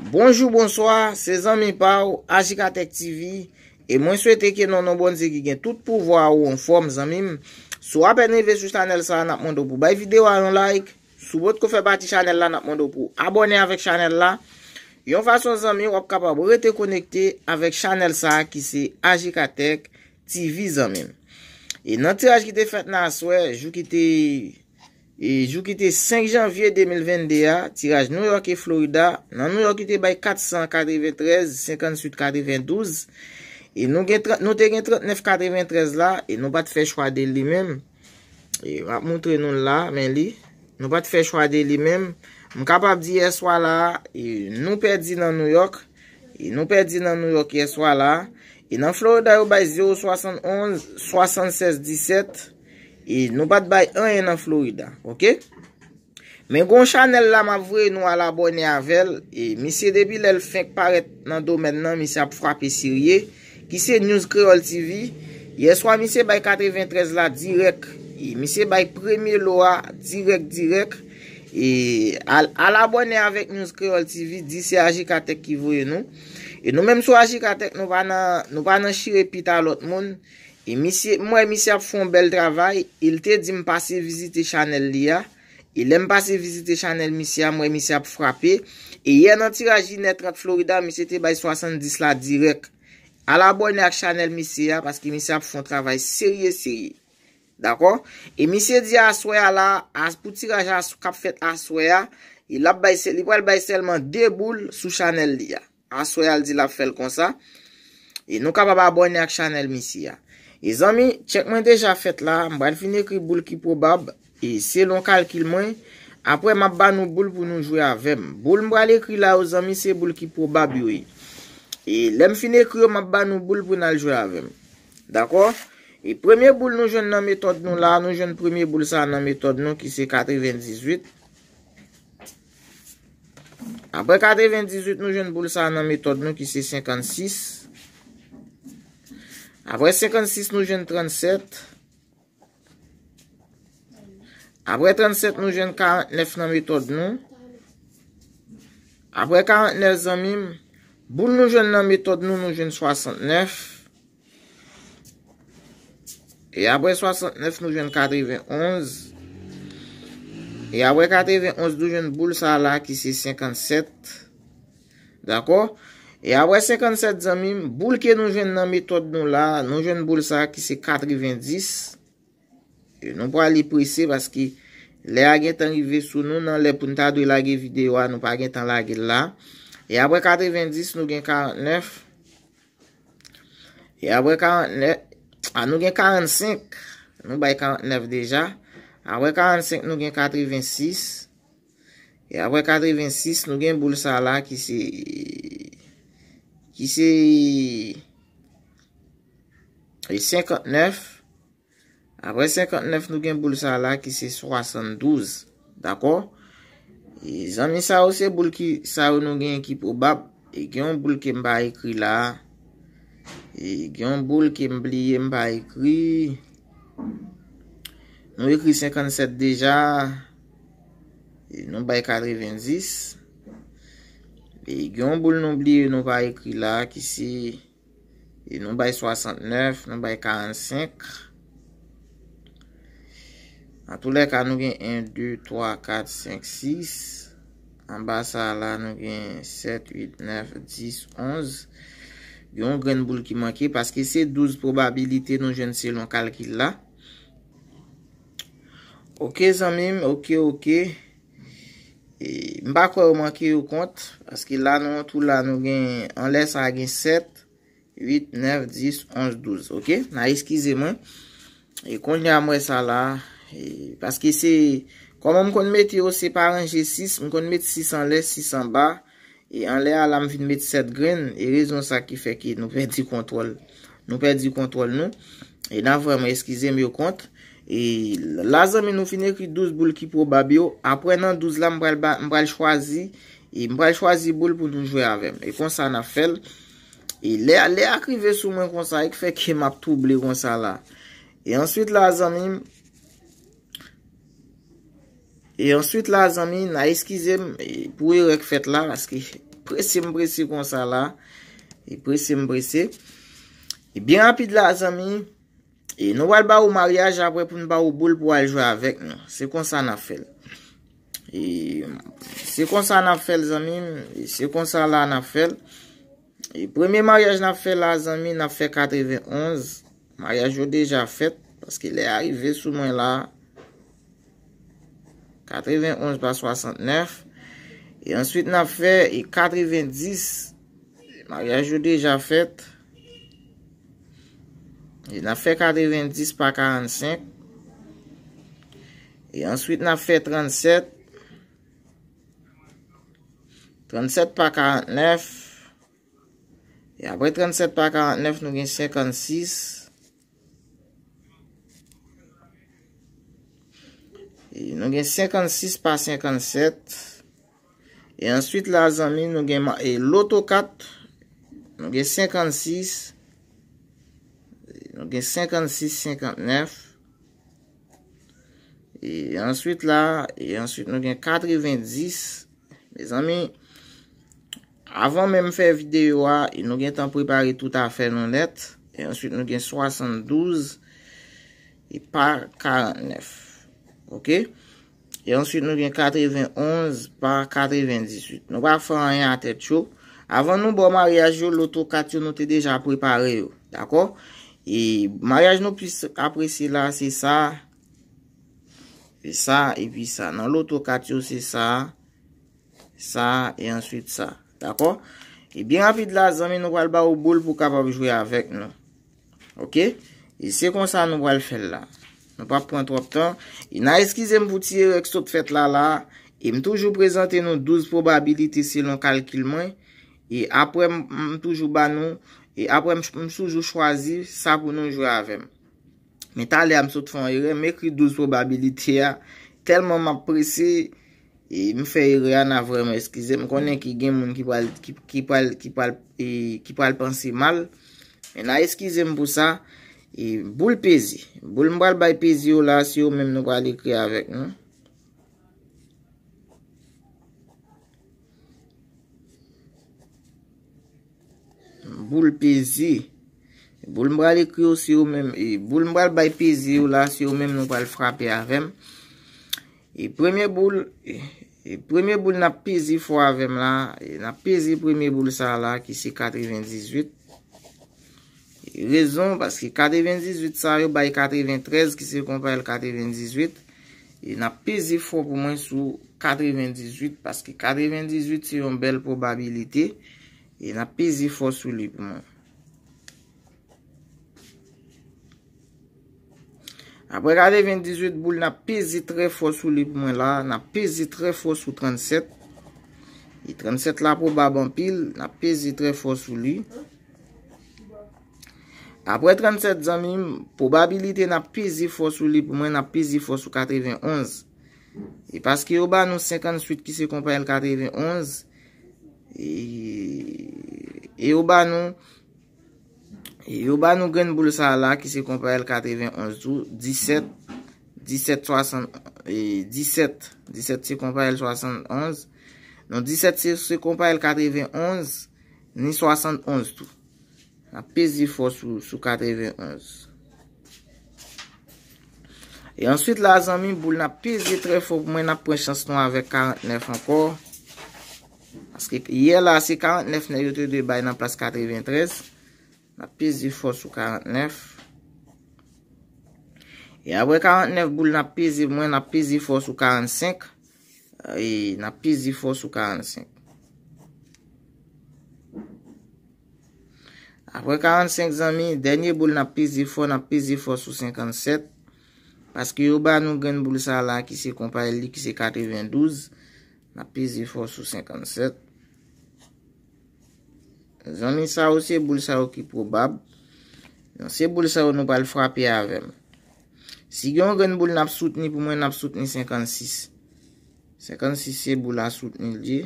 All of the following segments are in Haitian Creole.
Bonjou, bonsoir, se zanmim pa ou Ajikatek TV E mwen swete ke nan nan bonzi ki gen tout pou vwa ou an form zanmim Sou apene ve sou chanel sa an apmando pou bay videwa an like Sou bot ko fe bati chanel la an apmando pou abone avèk chanel la Yon fason zanmim wap kapab rete konekte avèk chanel sa ki se Ajikatek TV zanmim E nan te ajikite fet nan aswe, jou kiti... E jou ki te 5 janvye 2021, tiraj New York e Florida. Nan New York ki te bay 493, 58, 92. Nou te gen 39, 93 la, e nou bat fe chwa de li men. Va e moutre nou la, men li. Nou bat fe chwa de li men. M kapap di yeswa la, nou perdi nan New York. Nou perdi nan New York yeswa la. Nan Florida yo bay 0, 71, 76, 17. E nou bat bay 1 en an Florida, ok? Men gon chanel la ma vwe nou al abone avel. E misi debi lel feng paret nan do men nan misi ap frape sirye. Ki se News Creole TV. Ye swan misi bay 93 la direk. E misi bay premye loa direk direk. E al abone avek News Creole TV, di se Ajikatek ki vwe nou. E nou menm sou Ajikatek nou ban nan shire pita lot moun. E mwen misye ap fon bel travay, il te di mpase vizite chanel li ya. Il lè mpase vizite chanel misye ya, mwen misye ap frape. E yè nan tiraj yi netre ak Florida, misye te bay 70 la direk. A la aboyne ak chanel misye ya, paske misye ap fon travay serye serye. Dako? E misye di a aswaya la, as pou tiraj a kap fet aswaya, li pou el bay selman 2 boule sou chanel li ya. Aswaya li di la fel kon sa. E nou kap ap aboyne ak chanel misye ya. E zami, tchek mwen deja fet la, mwen fin ekri boul ki pou bab, e se lon kalkil mwen, apre mwen ban nou boul pou nou jwe avem. Boul mwen al ekri la, o zami, se boul ki pou bab yoy. E. e lem fin ekri yo, mwen ban nou boul pou nou al jwe avem. D'akor? E premye boul nou jen nan metod nou la, nou jen premye boul sa nan metod nou ki se 98. Apre 98, nou jen boul sa nan metod nou ki se 56. Apre 98, nou jen premye boul sa nan metod nou ki se 56. Avre 56 nou jen 37. Avre 37 nou jen 49 nan mito d nou. Avre 49 zan mim. Boul nou jen nan mito d nou nou jen 69. E avre 69 nou jen 41. E avre 41 nou jen boul sa la ki si 57. Dako? E apwe 57 zamim, boul ke nou jen nan metod nou la, nou jen boul sa ki se 90. E nou pou alipwese, paski le a gen tanrive sou nou nan le punta do lage videwa, nou pa gen tan lage la. E apwe 90, nou gen 49. E apwe 49, nou gen 45. Nou bay 49 deja. Apwe 45, nou gen 86. E apwe 86, nou gen boul sa la ki se... Ki se 59, e apre 59 nou gen boul sa la ki se 72, dako? E zan mi sa ou se boul ki sa ou nou gen ki pou bap, e gen boul ke mba ekri la. E gen boul ke mbliye mba ekri. Nou ekri 57 deja, e nou bay 40,6. E yon boul nou bli, nou va ekri la, ki si yon bay 69, nou bay 45. An tou le ka nou gen 1, 2, 3, 4, 5, 6. An ba sa la nou gen 7, 8, 9, 10, 11. Yon gen boul ki manke, paske se 12 probabilite nou jen se lon kalki la. Ok zanmim, ok, ok. E mba kwa ou man ki yo kont, paske la nou tout la nou gen, an lè sa gen 7, 8, 9, 10, 11, 12, ok? Na eskize mwen, e konnyan mwen sa la, e paske se, koman m konn met yo se par an G6, m konn met 600 lè, 600 ba, e an lè ala m fin met 7 gren, e rezon sa ki fe ki nou perdi kontrol, nou perdi kontrol nou, e nan vreman eskize m yo kont, E la zanmi nou finè ki douz boul ki pou babyo. Apre nan douz la mbrel mbrel chwazi. E mbrel chwazi boul pou nou jwè avèm. E konsan a fèl. E lè akrive sou mwen konsan ek fèk e map touble konsan la. E answit la zanmi. E answit la zanmi na eskize mpou e, e rek fèt la. Aske presè mpresè konsan la. E presè mpresè. E byen apit la zanmi. E nou al ba ou maryaj apre pou nou ba ou boule pou al jwe avek nou. Se kon sa na fel. E se kon sa na fel zanmi, e, se kon sa la na fel. E preme maryaj na fel la zanmi, na fel 91, maryaj yo deja fet. Paske il e arive souman la. 91 ba 69. E answit na fel, e 90, maryaj yo deja fet. E na fe kade 20 pa 45. E answit na fe 37. 37 pa 49. E apre 37 pa 49 nou gen 56. E nou gen 56 pa 57. E answit la zan li nou gen... E loto 4 nou gen 56. 56. Nou gen 56, 59. E answit la, e answit nou gen 90. Desan mi, avan men fè videyo a, e nou gen tan prepare tout a fè nou net. E answit nou gen 72, e par 49. Ok? E answit nou gen 91, par 90. Nou ba fè an yon an tèp chou. Avans nou bon mariage yo, loutou kat yo nou te deja prepare yo. Dako? E maryaj nou pwis apresi la, se sa. E sa, e pi sa. Nan loutou kat yo, se sa. Sa, e answit sa. Dako? E bin apit la, zanmen nou wale ba ou bol pou kapap jouye avek nou. Ok? E se konsan nou wale fel la. Nou pa pwantrop tan. E nan eskize mwouti ek sot fèt la la. E m toujou prezante nou douz probabilite se lon kalkilman. E apwè m toujou ba nou... E apre m soujou chwazi sa pou nou jwa avem. Meta ale a m soujou fwa irem, ekri 12 probabilite ya. Telman m apresi, e m fè irem na vremen eskize. M konen ki gen moun ki pal pense mal. E na eskize m pou sa. E boul pezi, boul m bal bay pezi yo la si yo menm nou kwa li kri avem. boule pezi, boule mbra li krio si ou men, e, boule mbra li bay pezi ou la, si ou men nou pal frape avem, e premye boule, e premye boule na pezi fwo avem la, e na pezi premye boule sa la, ki si 98, e rezon, paski 98 sa yo bay 93, ki se kompèl 98, e na pezi fwo pou mwen sou 98, paski 98 si yon bel probabilite, E na pezi fos sou li pou mwen. Apre kade 28 boul, na pezi tre fos sou li pou mwen la. Na pezi tre fos sou 37. E 37 la pou baban pil, na pezi tre fos sou li. Apre bon, 37 zanmim, pou babilite na pezi fos sou li pou mwen, na pezi fos sou 91. E paski yo ba nou 58 ki se kompanyen 91... E, e oba e nou gen boul sa la ki se kompa el 91 tou, 17 se kompa el 91, ni 71 tou. Na pezi fò sou 91. E answit la zanmim boul na pezi tre fò pou mwen apren chans nou avek 49 ankor. Aske ye la se 49 ne yote dwe bay nan plas 93. E na pizifor sou 49. E avwe 49 boule na pizifor sou 45. E na pizifor sou 45. Avwe 45 zanmi, denye boule na pizifor, na pizifor sou 57. Aske yo ba nou gen boule sa la ki se kompare li ki se 92. Na pizifor sou 57. Zon mi sa ou se boul sa ou ki pou bab. Zon se boul sa ou nou bal frapi avèm. Si gen gen boul nap soutni pou mwen nap soutni 56. 56 se boul la soutni ldi.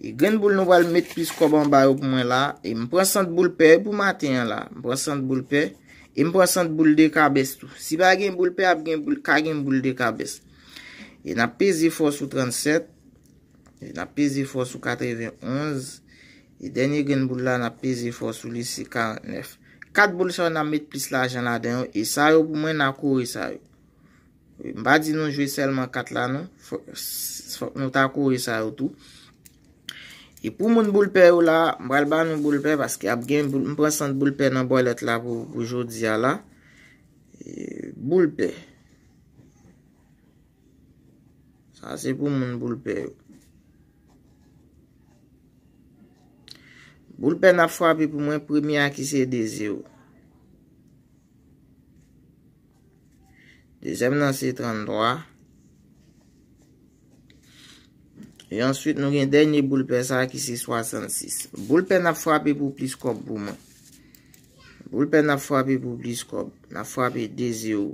E gen boul nou bal met pis kouban bayo pou mwen la. E mpresante boul pe pou maten la. Mpresante boul pe. E mpresante boul dekabès tou. Si bagen boul pe ap gen boul kagen boul dekabès. E na pezi fòs sou 37. E na pezi fòs sou 91. E na pezi fòs sou 91. E denye gen boul la nan pezi fos ou li si 49. 4 boul son nan met plis la jan la den yo. E sa yo pou mwen nan kouri sa yo. E mba di nou jwe selman 4 la nou. Nou ta kouri sa yo tou. E pou moun boul pe yo la. Mbra l ban moun boul pe. Paske ap gen 1% boul pe nan boylet la pou jou diya la. E boul pe. Sa se pou moun boul pe yo. Boulpe na fwabi pou mwen premye akise de 0. Dezem nan se 33. E answit nou gen denye boulpe sa akise 66. Boulpe na fwabi pou pliskop pou mwen. Boulpe na fwabi pou pliskop. Na fwabi de 0.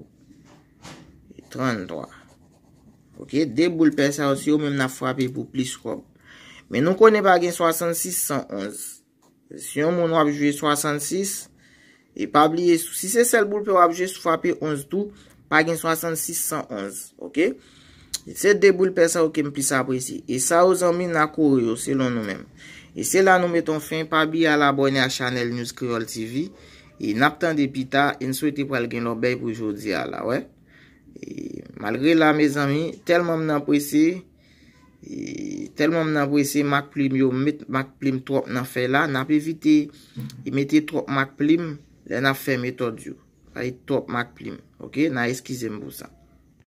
De 33. Ok. De boulpe sa osi ou men na fwabi pou pliskop. Men nou konen bagen 66,111. Si yon moun wapjouye 66, e pabliye sou. Si se sel boul pe wapjouye sou fapye 11 tou, pagen 6611, ok? Se deboul pe sa ou ke mpisa apresi. E sa ou zanmi nan kouyo, selon nou menm. E se la nou meton fin, pabliye ala abonye a chanel Nuskriol TV. E naptan de pita, en sou eti pral gen nou bej pou jodi ala, wey. E malgre la, me zanmi, telman mnan apresi. E, Tel mom nan wese mak plim yo met mak plim trot nan fe la Nan pe vite yi e meti trot mak plim Le nan fe meto diyo Ay trot mak plim Ok nan eskize mbo sa